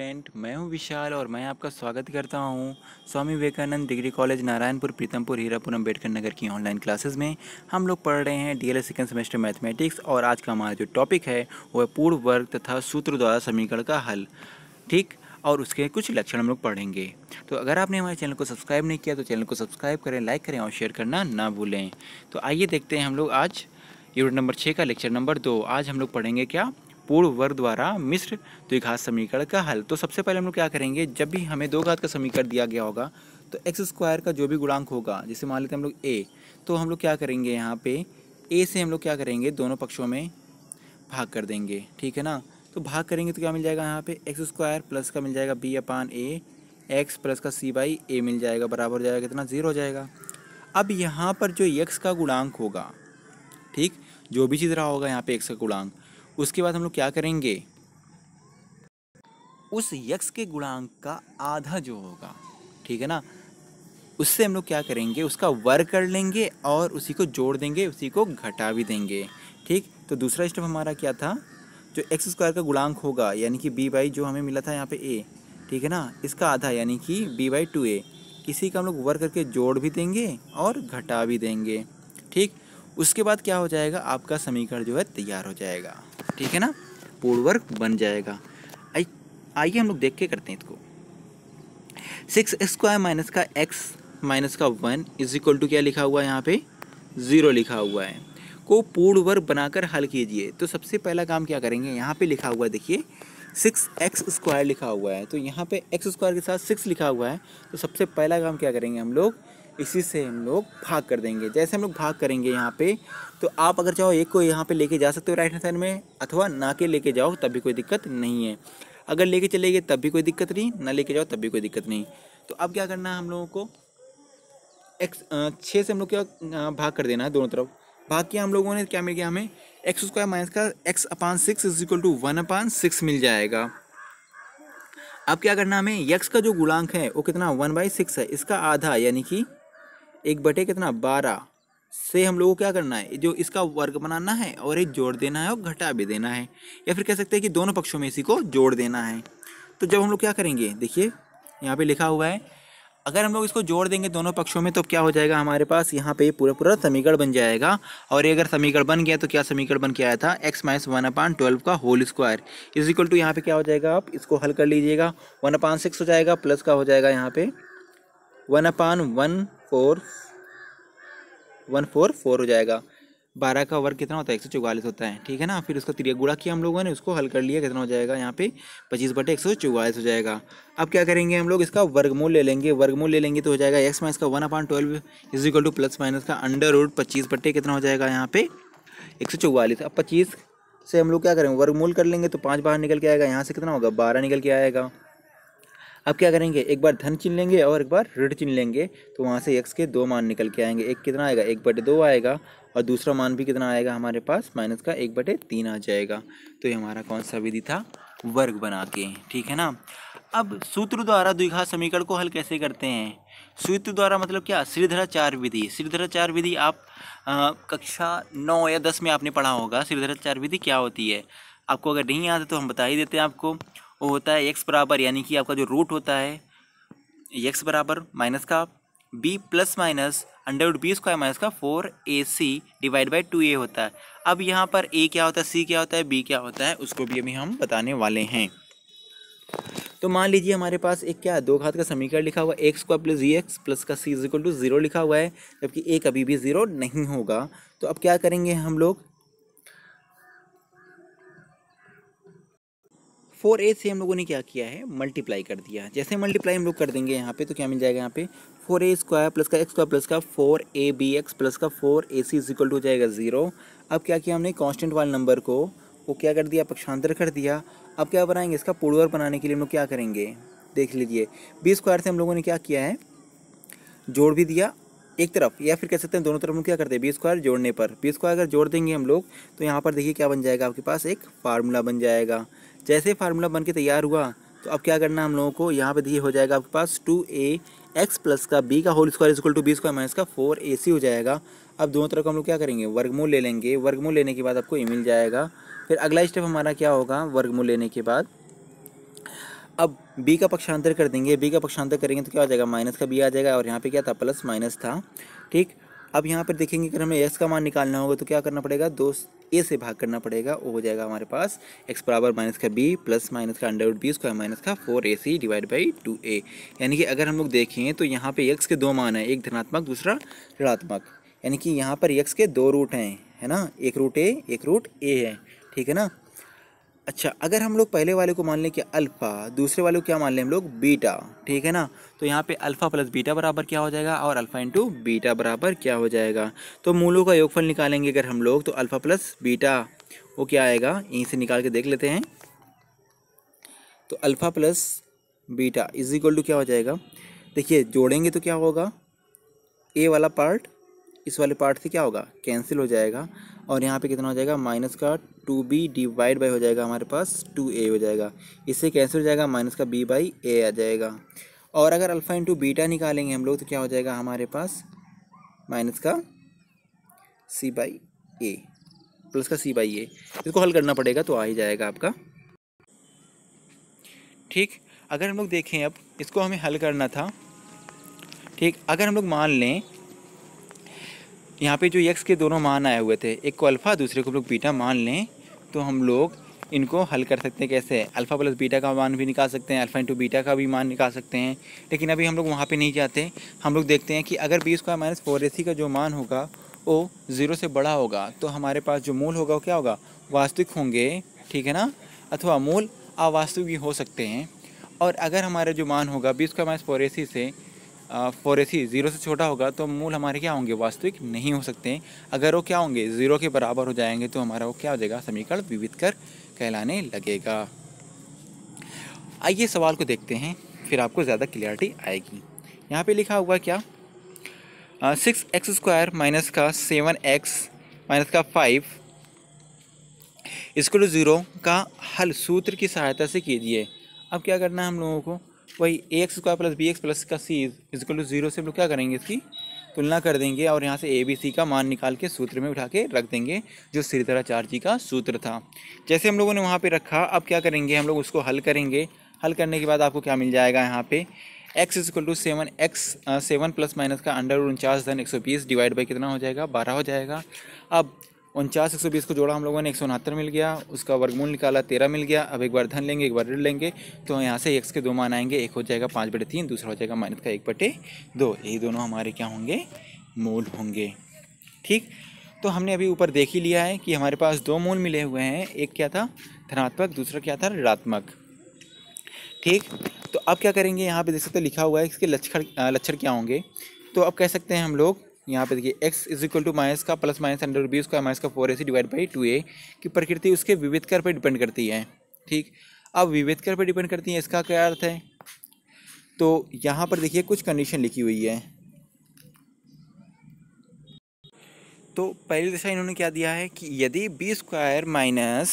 friend मैं हूं विशाल और मैं आपका स्वागत करता हूं स्वामी विवेकानंद डिग्री कॉलेज नारायणपुर प्रीतमपुर हीरापुर अम्बेडकर नगर की ऑनलाइन क्लासेस में हम लोग पढ़ रहे हैं D L second semester mathematics और आज का हमारा जो टॉपिक है वो है पूर्व वर्ग तथा सूत्र द्वारा समीकरण का हल ठीक और उसके कुछ लक्षण हम लोग पढ़ेंगे तो अगर आपने हमारे चैनल को सब्सक्राइब नहीं किया तो चैनल को सब्सक्राइब करें लाइक करें और शेयर करना ना भूलें तो आइए देखते हैं हम लोग आज यूनिट नंबर छः का लेक्चर नंबर दो आज हम लोग पढ़ेंगे क्या पूर्व वर्ग द्वारा मिश्र द्विघात समीकरण का हल तो सबसे पहले हम लोग क्या करेंगे जब भी हमें दो घात का समीकरण दिया गया होगा तो एक्स स्क्वायर का जो भी गुणांक होगा जैसे मान लेते हैं हम लोग ए तो हम लोग क्या करेंगे यहाँ पे ए से हम लोग क्या करेंगे दोनों पक्षों में भाग कर देंगे ठीक है ना तो भाग करेंगे तो क्या मिल जाएगा यहाँ पे एक्स स्क्वायर प्लस का मिल जाएगा B upon A x plus का सी बाई ए मिल जाएगा बराबर हो जाएगा कितना ज़ीरो हो जाएगा अब यहाँ पर जो एक्स का गुणांक होगा ठीक जो भी चीज़ रहा होगा यहाँ पे एक्स का गुणांक उसके बाद हम लोग क्या करेंगे उस यक्ष के गुणांक का आधा जो होगा ठीक है ना उससे हम लोग क्या करेंगे उसका वर्ग कर लेंगे और उसी को जोड़ देंगे उसी को घटा भी देंगे ठीक तो दूसरा स्टेप हमारा क्या था जो एक्स स्क्वायर का गुणांक होगा यानी कि बी बाई जो हमें मिला था यहाँ पे ए ठीक है ना इसका आधा यानी कि बी बाई टू ए इसी का हम लोग वर्ग करके जोड़ भी देंगे और घटा भी देंगे ठीक उसके बाद क्या हो जाएगा आपका समीकरण जो है तैयार हो जाएगा ठीक है ना वर्ग बन जाएगा आइए हम लोग देख के करते हैं इसको सिक्स स्क्वायर माइनस का एक्स माइनस का वन इज इक्वल टू क्या लिखा हुआ है यहाँ पे ज़ीरो लिखा हुआ है को पूर्ण वर्ग बनाकर हल कीजिए तो सबसे पहला काम क्या करेंगे यहाँ पे लिखा हुआ है देखिए सिक्स एक्स स्क्वायर लिखा हुआ है तो यहाँ पे एक्स स्क्वायर के साथ सिक्स लिखा हुआ है तो सबसे पहला काम क्या करेंगे हम लोग इसी से हम लोग भाग कर देंगे जैसे हम लोग भाग करेंगे यहाँ पे तो आप अगर चाहो एक को यहाँ पे लेके जा सकते हो राइट हैंड साइड में अथवा ना के लेके जाओ तब भी कोई दिक्कत नहीं है अगर लेके चले गए तब भी कोई दिक्कत नहीं ना लेके जाओ तब भी कोई दिक्कत नहीं तो अब क्या करना है हम लोगों को एक्स छः से हम लोग क्या भाग कर देना है दोनों तरफ भाग किया हम लोगों ने क्या मिल गया हमें एक्स स्क्वायर माइनस का x upon six is equal to one upon six मिल जाएगा अब क्या करना हमें यक्स का जो गुणांक है वो कितना वन बाई सिक्स है इसका आधा यानी कि एक बटे कितना बारह से हम लोगों को क्या करना है जो इसका वर्ग बनाना है और एक जोड़ देना है और घटा भी देना है या फिर कह सकते हैं कि दोनों पक्षों में इसी को जोड़ देना है तो जब हम लोग क्या करेंगे देखिए यहाँ पे लिखा हुआ है अगर हम लोग इसको जोड़ देंगे दोनों पक्षों में तो क्या हो जाएगा हमारे पास यहाँ पे पूरा पूरा समीकरण बन जाएगा और ये अगर समीकरण बन गया तो क्या समीकरण बन के आया था x minus one upon twelve का whole square is equal to यहाँ पे क्या हो जाएगा आप इसको हल कर लीजिएगा वन अपान सिक्स हो जाएगा प्लस का हो जाएगा यहाँ पे one upon one four one four four हो जाएगा बारह का वर्ग कितना होता है एक सौ चौवालीस होता है ठीक है ना फिर उसका त्रिया किया हम लोगों ने उसको हल कर लिया कितना हो जाएगा यहाँ पे पच्चीस बटे एक सौ चौवालीस हो जाएगा अब क्या करेंगे हम लोग इसका वर्गमूल ले लेंगे वर्गमूल ले लेंगे तो हो जाएगा एक्स माइनस का one upon twelve is equal to plus minus का अंडर रूट पच्चीस बटे कितना हो जाएगा यहाँ पे एक सौ चौवालीस अब पच्चीस से हम लोग क्या करेंगे वर्गमूल कर लेंगे तो पाँच बाहर निकल के आएगा यहाँ से कितना होगा बारह निकल के आएगा अब क्या करेंगे एक बार धन चिन्ह लेंगे और एक बार ऋण चिन्ह लेंगे तो वहाँ से एक्स के दो मान निकल के आएंगे एक कितना आएगा एक बटे दो आएगा और दूसरा मान भी कितना आएगा हमारे पास माइनस का एक बटे तीन आ जाएगा तो ये हमारा कौन सा विधि था वर्ग बना के ठीक है ना अब सूत्र द्वारा द्विघात समीकरण को हल कैसे करते हैं सूत्र द्वारा मतलब क्या श्रीधराचार विधि श्रीधराचार विधि आप आ, कक्षा नौ या दस में आपने पढ़ा होगा श्रीधराचार विधि क्या होती है आपको अगर नहीं आता तो हम बता ही देते हैं आपको वो होता है एक्स बराबर यानी कि आपका जो रूट होता है एक्स बराबर माइनस का b plus minus under b square minus का four a c divide by two a होता है अब यहाँ पर ए क्या होता है सी क्या होता है बी क्या होता है उसको भी अभी हम बताने वाले हैं तो मान लीजिए हमारे पास एक क्या दो घात का समीकरण लिखा हुआ है x square plus g x plus का c is equal to zero लिखा हुआ है जबकि ए कभी भी ज़ीरो नहीं होगा तो अब क्या करेंगे हम लोग फोर ए से हम लोगों ने क्या किया है मल्टीप्लाई कर दिया जैसे मल्टीप्लाई हम लोग कर देंगे यहाँ पे तो क्या मिल जाएगा यहाँ पे फोर ए स्क्वायर प्लस का एक्स स्क्वायर प्लस का four a b x plus का four a c equal to हो जाएगा ज़ीरो अब क्या किया हमने कांस्टेंट वाले नंबर को वो क्या कर दिया पक्षांतर कर दिया अब क्या बनाएंगे इसका पुड़वर बनाने के लिए हम लोग क्या करेंगे देख लीजिए बी स्क्वायर से हम लोगों ने क्या किया है जोड़ भी दिया एक तरफ या फिर कह सकते हैं दोनों तरफ हम क्या करते हैं बी स्क्वायर जोड़ने पर बी स्क्वायर अगर जोड़ देंगे हम लोग तो यहाँ पर देखिए क्या बन जाएगा आपके पास एक फार्मूला बन जाएगा जैसे फार्मूला बन के तैयार हुआ तो अब क्या करना हम लोगों को यहाँ पे देखिए हो जाएगा आपके पास टू ए एक्स प्लस का बी का whole square is equal to b square minus का फोर ए सी हो जाएगा अब दोनों तरफ हम लोग क्या करेंगे वर्गमूल ले लेंगे वर्गमूल लेने के बाद आपको ये मिल जाएगा फिर अगला स्टेप हमारा क्या होगा वर्गमूल लेने के बाद अब बी का पक्षांतर कर देंगे बी का पक्षांतर करेंगे तो क्या हो जाएगा माइनस का बी आ जाएगा और यहाँ पर क्या था प्लस माइनस था ठीक अब यहाँ पर देखेंगे अगर हमें एक्स का मान निकालना होगा तो क्या करना पड़ेगा दो ए से भाग करना पड़ेगा वो हो जाएगा हमारे पास एक्स बराबर माइनस का बी प्लस माइनस का अंडर बी उसका माइनस का four a c divide by two a यानी कि अगर हम लोग देखें तो यहाँ पे यक्स के दो मान है एक धनात्मक दूसरा ऋणात्मक यानी कि यहाँ पर यक्स के दो रूट हैं है ना एक रूट ए एक रूट ए है ठीक है ना अच्छा अगर हम लोग पहले वाले को मान लें कि अल्फ़ा दूसरे वाले को क्या मान लें हम लोग बीटा ठीक है ना तो यहाँ पे अल्फ़ा प्लस बीटा बराबर क्या हो जाएगा और अल्फ़ा इंटू बीटा बराबर क्या हो जाएगा तो मूलों का योगफल निकालेंगे अगर हम लोग तो अल्फ़ा प्लस बीटा वो क्या आएगा यहीं से निकाल के देख लेते हैं तो alpha plus beta is equal to क्या हो जाएगा देखिए जोड़ेंगे तो क्या होगा ए वाला पार्ट इस वाले पार्ट से क्या होगा कैंसिल हो जाएगा और यहाँ पे कितना हो जाएगा माइनस का टू बी डिवाइड बाई हो जाएगा हमारे पास टू ए हो जाएगा इससे कैंसिल हो जाएगा माइनस का बी बाई ए आ जाएगा और अगर अल्फ़ा इंटू बीटा निकालेंगे हम लोग तो क्या हो जाएगा हमारे पास माइनस का सी बाई ए प्लस का सी बाई ए इसको हल करना पड़ेगा तो आ ही जाएगा आपका ठीक अगर हम लोग देखें अब इसको हमें हल करना था ठीक अगर हम लोग मान लें यहाँ पे जो यक्स के दोनों मान आए हुए थे एक को अल्फ़ा दूसरे को हम लोग बीटा मान लें तो हम लोग इनको हल कर सकते हैं कैसे अल्फ़ा प्लस बीटा का मान भी निकाल सकते हैं अल्फ़ा इंटू बीटा का भी मान निकाल सकते हैं लेकिन अभी हम लोग वहाँ पे नहीं जाते हम लोग देखते हैं कि अगर b square minus four a का जो मान होगा वो ज़ीरो से बड़ा होगा तो हमारे पास जो मूल होगा वो क्या होगा वास्तविक होंगे ठीक है ना अथवा मूल अवास्तविक भी हो सकते हैं और अगर हमारा जो मान होगा b square minus four a से फोरेसी ज़ीरो से छोटा होगा तो मूल हमारे क्या होंगे वास्तविक नहीं हो सकते हैं अगर वो क्या होंगे ज़ीरो के बराबर हो जाएंगे तो हमारा वो क्या हो जाएगा समीकरण विविध कर कहलाने लगेगा आइए सवाल को देखते हैं फिर आपको ज़्यादा क्लियरिटी आएगी यहाँ पे लिखा हुआ क्या सिक्स एक्स स्क्वायर माइनस का सेवन एक्स माइनस का फाइव इसको ज़ीरो का हल सूत्र की सहायता से कीजिए अब क्या करना है हम लोगों को वही a x square plus b x plus का c is equal to zero से हम लोग क्या करेंगे इसकी तुलना कर देंगे और यहाँ से ए बी सी का मान निकाल के सूत्र में उठा के रख देंगे जो श्रीधराचार्य जी का सूत्र था जैसे हम लोगों ने वहाँ पे रखा अब क्या करेंगे हम लोग उसको हल करेंगे हल करने के बाद आपको क्या मिल जाएगा यहाँ पे x is equal to seven x seven plus minus का अंडर उनचास धन एक सौ बीस डिवाइड बाई कितना हो जाएगा बारह हो जाएगा अब उनचास एक सौ बीस को जोड़ा हम लोगों ने एक सौ उनहत्तर मिल गया उसका वर्गमूल निकाला तेरह मिल गया अब एक बार धन लेंगे एक बार ऋण लेंगे तो यहाँ से एक्स के दो मान आएंगे एक हो जाएगा पाँच बटे तीन दूसरा हो जाएगा माइनस का एक बटे दो यही दोनों हमारे क्या होंगे मूल होंगे ठीक तो हमने अभी ऊपर देख ही लिया है कि हमारे पास दो मूल मिले हुए हैं एक क्या था धनात्मक दूसरा क्या था ऋणात्मक ठीक तो अब क्या करेंगे यहाँ पर देख सकते लिखा हुआ है इसके लक्षण लक्षण क्या होंगे तो अब कह सकते हैं हम लोग यहाँ पे देखिए x is equal to minus का प्लस माइनस हंड्रेड रुपीज़ उसका माइनस का four a c divide by two a की प्रकृति उसके विविध कर पर डिपेंड करती है ठीक अब विविध कर पर डिपेंड करती है इसका क्या अर्थ है तो यहाँ पर देखिए कुछ कंडीशन लिखी हुई है तो पहली दशा इन्होंने क्या दिया है कि यदि b square minus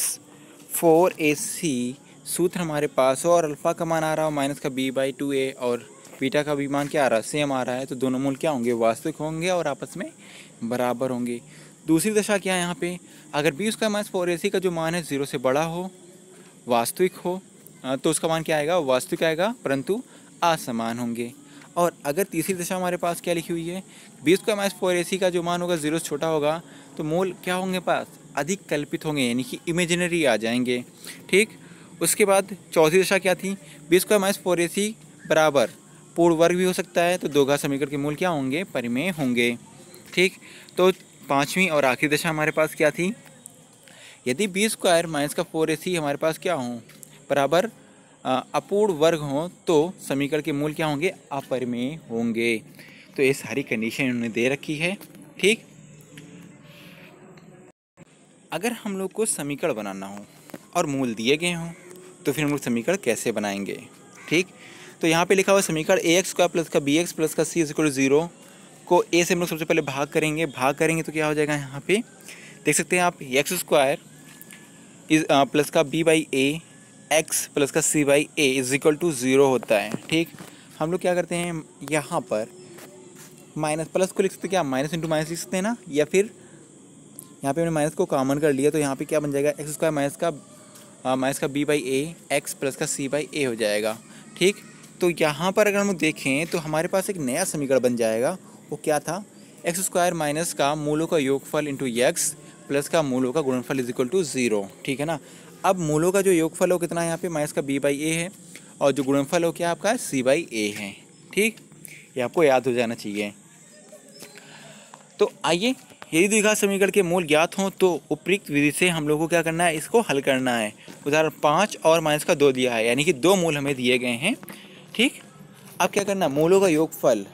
four a c सूत्र हमारे पास हो और अल्फ़ा का मान आ रहा हो माइनस का बी बाई टू ए और पीटा का विमान क्या आ रहा है सेम आ रहा है तो दोनों मूल क्या होंगे वास्तविक होंगे और आपस में बराबर होंगे दूसरी दशा क्या है यहाँ पे अगर बी उसका माइनस फोर ए सी का जो मान है ज़ीरो से बड़ा हो वास्तविक हो तो उसका मान क्या आएगा वास्तविक आएगा परंतु असमान होंगे और अगर तीसरी दशा हमारे पास क्या लिखी हुई है b square minus four a का जो मान होगा जीरो से छोटा होगा तो मोल क्या होंगे पास अधिक कल्पित होंगे यानी कि इमेजिनरी आ जाएंगे ठीक उसके बाद चौथी दशा क्या थी b square minus four a बराबर पूर्ण वर्ग भी हो सकता है तो दोगा समीकरण के मूल क्या होंगे परिमेय होंगे ठीक तो पाँचवीं और आखिरी दशा हमारे पास क्या थी यदि बी स्क्वायर माइनस का फोर ए सी हमारे पास क्या हो बराबर अपूर्ण वर्ग हो तो समीकरण के मूल क्या होंगे अपरिमेय होंगे तो ये सारी कंडीशन उन्होंने दे रखी है ठीक अगर हम लोग को समीकरण बनाना हो और मूल दिए गए हों तो फिर हम लोग समीकरण कैसे बनाएंगे ठीक तो यहाँ पे लिखा हुआ समीकरण ए एक्स स्क्वायर प्लस का बी एक्स प्लस का सी इजिकल ज़ीरो को ए से हम लोग सबसे पहले भाग करेंगे भाग करेंगे तो क्या हो जाएगा यहाँ पे देख सकते हैं आप एक्स स्क्वायर इज प्लस का b by a x plus का सी by a is equal to zero होता है ठीक हम लोग क्या करते हैं यहाँ पर माइनस प्लस को लिख सकते क्या माइनस इंटू माइनस लिख सकते हैं ना या फिर यहाँ पे हमने माइनस को कॉमन कर लिया तो यहाँ पे क्या बन जाएगा एक्स स्क्वायर माइनस का माइनस का b by a x plus का सी बाई ए हो जाएगा ठीक तो यहाँ पर अगर हम देखें तो हमारे पास एक नया समीकरण बन जाएगा वो क्या था एक्स स्क्वायर माइनस का मूलों का योगफल इंटू एक्स प्लस का मूलों का गुणनफल इज इक्वल टू ज़ीरो ठीक है ना अब मूलों का जो योगफल हो कितना है यहाँ पे माइनस का बी बाई ए है और जो गुणनफल हो क्या आपका सी बाई ए है ठीक ये आपको याद हो जाना चाहिए तो आइए यदि द्विघात समीकरण के मूल ज्ञात हों तो उपयुक्त विधि से हम लोग को क्या करना है इसको हल करना है उदाहरण पाँच और माइनस का दो दिया है यानी कि दो मूल हमें दिए गए हैं ठीक अब क्या करना मूलों का योगफल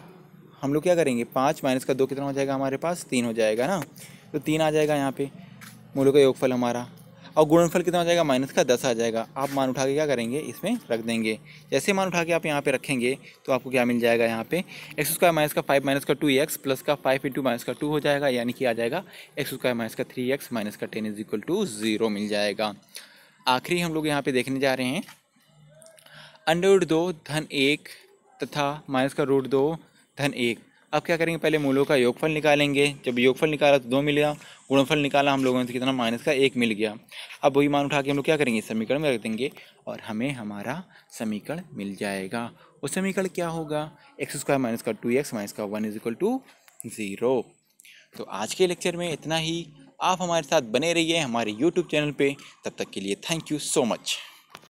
हम लोग क्या करेंगे पाँच माइनस का दो कितना हो जाएगा हमारे पास तीन हो जाएगा ना तो तीन आ जाएगा यहाँ पे मूलों का योगफल हमारा और गुणनफल कितना हो जाएगा माइनस का दस आ जाएगा आप मान उठा के क्या करेंगे इसमें रख देंगे जैसे मान उठा के आप यहाँ पे रखेंगे तो आपको क्या मिल जाएगा यहाँ पे एक्स स्क्वायर माइनस का फाइव माइनस का टू एक्स प्लस का फाइव इंटू माइनस का टू हो जाएगा यानी कि आ जाएगा एक्स स्क्वायर माइनस का थ्री एक्स माइनस का ten is equal to zero मिल जाएगा आखिरी हम लोग यहाँ पे देखने जा रहे हैं अंडर रूट दो धन एक तथा माइनस का रूट दो धन एक अब क्या करेंगे पहले मूलों का योगफल निकालेंगे जब योगफल निकाला तो दो मिल गया गुणफल निकाला हम लोगों से तो कितना माइनस का एक मिल गया अब वही मान उठा के हम लोग क्या करेंगे समीकरण में रख देंगे और हमें हमारा समीकरण मिल जाएगा उस समीकरण क्या होगा एक्स स्क्वायर माइनस का टू एक्स माइनस का one is equal to zero तो आज के लेक्चर में इतना ही आप हमारे साथ बने रहिए हमारे यूट्यूब चैनल पर तब तक के लिए थैंक यू सो मच